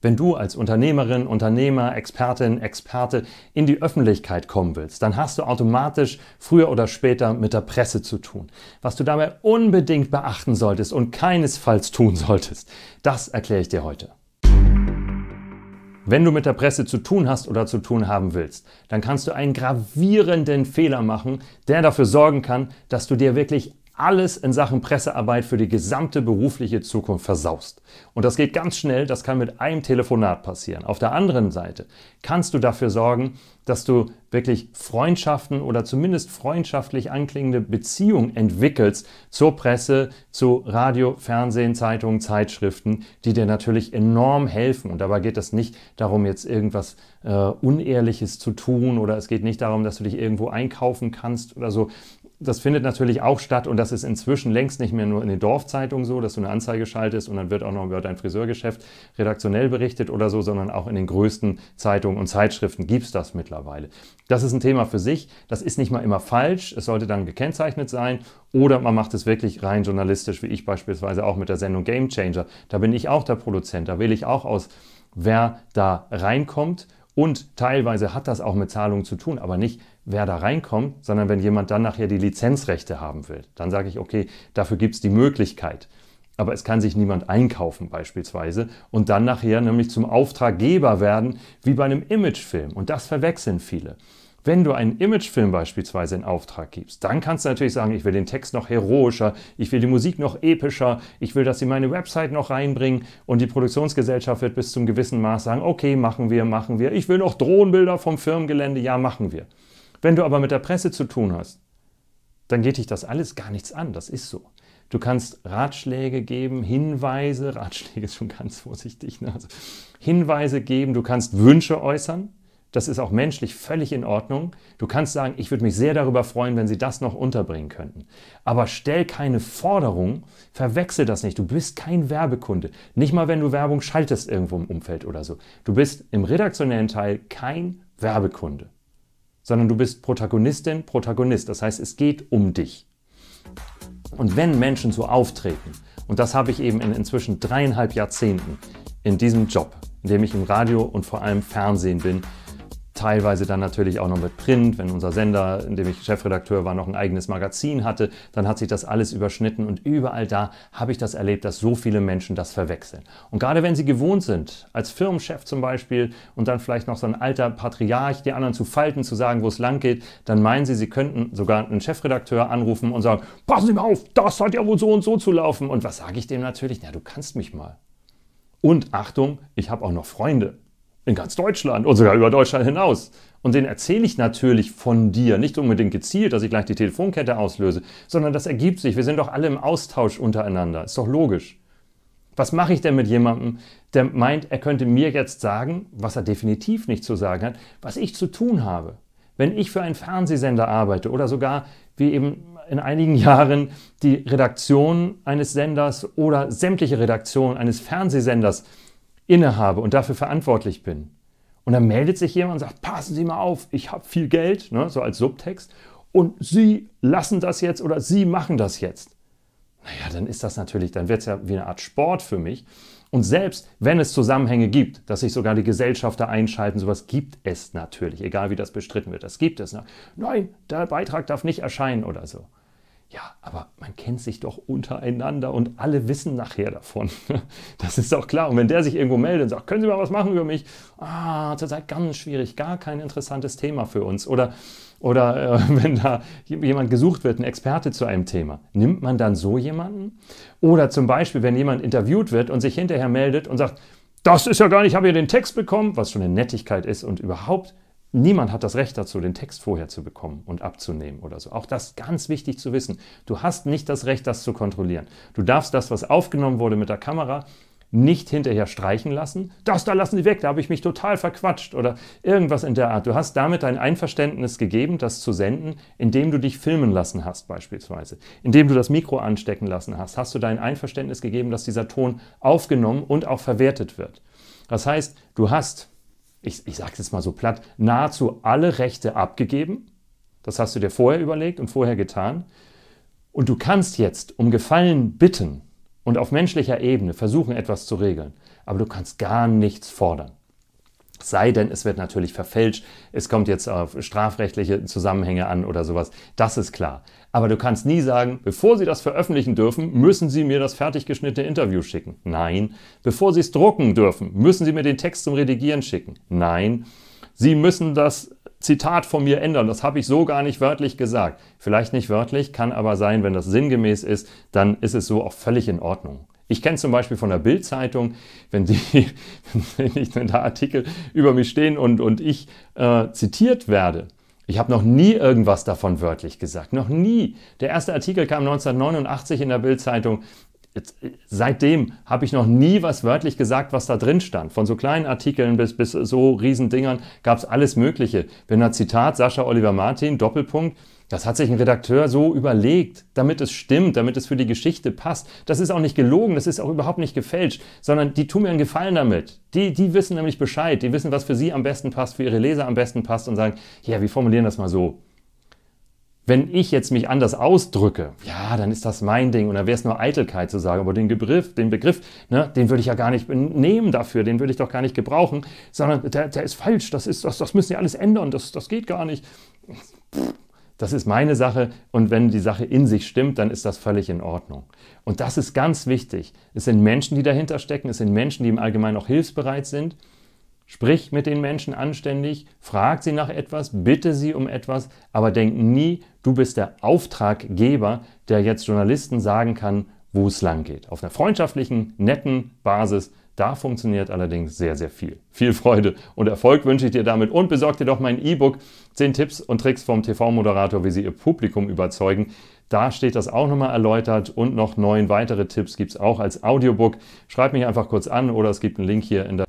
Wenn du als Unternehmerin, Unternehmer, Expertin, Experte in die Öffentlichkeit kommen willst, dann hast du automatisch früher oder später mit der Presse zu tun. Was du dabei unbedingt beachten solltest und keinesfalls tun solltest, das erkläre ich dir heute. Wenn du mit der Presse zu tun hast oder zu tun haben willst, dann kannst du einen gravierenden Fehler machen, der dafür sorgen kann, dass du dir wirklich alles in Sachen Pressearbeit für die gesamte berufliche Zukunft versaust. Und das geht ganz schnell, das kann mit einem Telefonat passieren. Auf der anderen Seite kannst du dafür sorgen, dass du wirklich Freundschaften oder zumindest freundschaftlich anklingende Beziehungen entwickelst zur Presse, zu Radio, Fernsehen, Zeitungen, Zeitschriften, die dir natürlich enorm helfen. Und dabei geht es nicht darum, jetzt irgendwas äh, Unehrliches zu tun oder es geht nicht darum, dass du dich irgendwo einkaufen kannst oder so, das findet natürlich auch statt und das ist inzwischen längst nicht mehr nur in den Dorfzeitungen so, dass du eine Anzeige schaltest und dann wird auch noch über dein Friseurgeschäft redaktionell berichtet oder so, sondern auch in den größten Zeitungen und Zeitschriften gibt es das mittlerweile. Das ist ein Thema für sich. Das ist nicht mal immer falsch. Es sollte dann gekennzeichnet sein oder man macht es wirklich rein journalistisch, wie ich beispielsweise auch mit der Sendung Game Changer. Da bin ich auch der Produzent. Da wähle ich auch aus, wer da reinkommt. Und teilweise hat das auch mit Zahlungen zu tun, aber nicht wer da reinkommt, sondern wenn jemand dann nachher die Lizenzrechte haben will. Dann sage ich, okay, dafür gibt es die Möglichkeit. Aber es kann sich niemand einkaufen beispielsweise und dann nachher nämlich zum Auftraggeber werden, wie bei einem Imagefilm. Und das verwechseln viele. Wenn du einen Imagefilm beispielsweise in Auftrag gibst, dann kannst du natürlich sagen, ich will den Text noch heroischer, ich will die Musik noch epischer, ich will, dass sie meine Website noch reinbringen und die Produktionsgesellschaft wird bis zum gewissen Maß sagen, okay, machen wir, machen wir. Ich will noch Drohnenbilder vom Firmengelände, ja, machen wir. Wenn du aber mit der Presse zu tun hast, dann geht dich das alles gar nichts an. Das ist so. Du kannst Ratschläge geben, Hinweise, Ratschläge ist schon ganz vorsichtig, ne? also Hinweise geben, du kannst Wünsche äußern. Das ist auch menschlich völlig in Ordnung. Du kannst sagen, ich würde mich sehr darüber freuen, wenn sie das noch unterbringen könnten. Aber stell keine Forderung, verwechsel das nicht. Du bist kein Werbekunde. Nicht mal, wenn du Werbung schaltest irgendwo im Umfeld oder so. Du bist im redaktionellen Teil kein Werbekunde sondern du bist Protagonistin, Protagonist. Das heißt, es geht um dich. Und wenn Menschen so auftreten, und das habe ich eben in inzwischen dreieinhalb Jahrzehnten in diesem Job, in dem ich im Radio und vor allem Fernsehen bin, teilweise dann natürlich auch noch mit Print, wenn unser Sender, in dem ich Chefredakteur war, noch ein eigenes Magazin hatte, dann hat sich das alles überschnitten und überall da habe ich das erlebt, dass so viele Menschen das verwechseln. Und gerade wenn sie gewohnt sind, als Firmenchef zum Beispiel und dann vielleicht noch so ein alter Patriarch, die anderen zu falten, zu sagen, wo es lang geht, dann meinen sie, sie könnten sogar einen Chefredakteur anrufen und sagen, passen Sie mal auf, das hat ja wohl so und so zu laufen. Und was sage ich dem natürlich? Na, du kannst mich mal. Und Achtung, ich habe auch noch Freunde in ganz Deutschland und sogar über Deutschland hinaus. Und den erzähle ich natürlich von dir, nicht unbedingt gezielt, dass ich gleich die Telefonkette auslöse, sondern das ergibt sich. Wir sind doch alle im Austausch untereinander. Ist doch logisch. Was mache ich denn mit jemandem, der meint, er könnte mir jetzt sagen, was er definitiv nicht zu sagen hat, was ich zu tun habe? Wenn ich für einen Fernsehsender arbeite oder sogar, wie eben in einigen Jahren, die Redaktion eines Senders oder sämtliche Redaktionen eines Fernsehsenders innehabe und dafür verantwortlich bin. Und dann meldet sich jemand und sagt, passen Sie mal auf, ich habe viel Geld, ne, so als Subtext, und Sie lassen das jetzt oder Sie machen das jetzt. Naja, dann ist das natürlich, dann wird es ja wie eine Art Sport für mich. Und selbst wenn es Zusammenhänge gibt, dass sich sogar die Gesellschafter einschalten, sowas gibt es natürlich, egal wie das bestritten wird, das gibt es. Ne? Nein, der Beitrag darf nicht erscheinen oder so. Ja, aber man kennt sich doch untereinander und alle wissen nachher davon. Das ist auch klar. Und wenn der sich irgendwo meldet und sagt, können Sie mal was machen über mich? Ah, zurzeit ganz schwierig, gar kein interessantes Thema für uns. Oder, oder äh, wenn da jemand gesucht wird, ein Experte zu einem Thema, nimmt man dann so jemanden? Oder zum Beispiel, wenn jemand interviewt wird und sich hinterher meldet und sagt, das ist ja gar nicht, ich habe ja den Text bekommen, was schon eine Nettigkeit ist und überhaupt Niemand hat das Recht dazu, den Text vorher zu bekommen und abzunehmen oder so. Auch das ist ganz wichtig zu wissen. Du hast nicht das Recht, das zu kontrollieren. Du darfst das, was aufgenommen wurde mit der Kamera, nicht hinterher streichen lassen. Das da lassen Sie weg, da habe ich mich total verquatscht oder irgendwas in der Art. Du hast damit dein Einverständnis gegeben, das zu senden, indem du dich filmen lassen hast beispielsweise. Indem du das Mikro anstecken lassen hast, hast du dein Einverständnis gegeben, dass dieser Ton aufgenommen und auch verwertet wird. Das heißt, du hast ich, ich sage es jetzt mal so platt, nahezu alle Rechte abgegeben. Das hast du dir vorher überlegt und vorher getan. Und du kannst jetzt um Gefallen bitten und auf menschlicher Ebene versuchen, etwas zu regeln. Aber du kannst gar nichts fordern. Sei denn, es wird natürlich verfälscht, es kommt jetzt auf strafrechtliche Zusammenhänge an oder sowas, das ist klar. Aber du kannst nie sagen, bevor sie das veröffentlichen dürfen, müssen sie mir das fertig geschnittene Interview schicken. Nein. Bevor sie es drucken dürfen, müssen sie mir den Text zum Redigieren schicken. Nein. Sie müssen das Zitat von mir ändern. Das habe ich so gar nicht wörtlich gesagt. Vielleicht nicht wörtlich, kann aber sein, wenn das sinngemäß ist, dann ist es so auch völlig in Ordnung. Ich kenne zum Beispiel von der Bild-Zeitung, wenn, wenn, ich, da Artikel über mich stehen und, und ich äh, zitiert werde. Ich habe noch nie irgendwas davon wörtlich gesagt. Noch nie. Der erste Artikel kam 1989 in der Bild-Zeitung. Äh, seitdem habe ich noch nie was wörtlich gesagt, was da drin stand. Von so kleinen Artikeln bis, bis so riesen Dingern gab es alles Mögliche. Wenn da Zitat Sascha Oliver Martin, Doppelpunkt, das hat sich ein Redakteur so überlegt, damit es stimmt, damit es für die Geschichte passt. Das ist auch nicht gelogen, das ist auch überhaupt nicht gefälscht, sondern die tun mir einen Gefallen damit. Die, die wissen nämlich Bescheid, die wissen, was für sie am besten passt, für ihre Leser am besten passt und sagen, ja, wir formulieren das mal so. Wenn ich jetzt mich anders ausdrücke, ja, dann ist das mein Ding und dann wäre es nur Eitelkeit zu sagen, aber den Begriff, den Begriff, ne, den würde ich ja gar nicht nehmen dafür, den würde ich doch gar nicht gebrauchen, sondern der, der ist falsch, das, ist, das, das müssen ja alles ändern, das, das geht gar nicht. Pff das ist meine Sache und wenn die Sache in sich stimmt, dann ist das völlig in Ordnung. Und das ist ganz wichtig. Es sind Menschen, die dahinter stecken, es sind Menschen, die im Allgemeinen auch hilfsbereit sind. Sprich mit den Menschen anständig, frag sie nach etwas, bitte sie um etwas, aber denk nie, du bist der Auftraggeber, der jetzt Journalisten sagen kann, wo es lang geht. Auf einer freundschaftlichen, netten Basis da funktioniert allerdings sehr, sehr viel. Viel Freude und Erfolg wünsche ich dir damit und besorg dir doch mein E-Book 10 Tipps und Tricks vom TV-Moderator, wie sie ihr Publikum überzeugen. Da steht das auch nochmal erläutert und noch neun weitere Tipps gibt es auch als Audiobook. Schreib mich einfach kurz an oder es gibt einen Link hier in der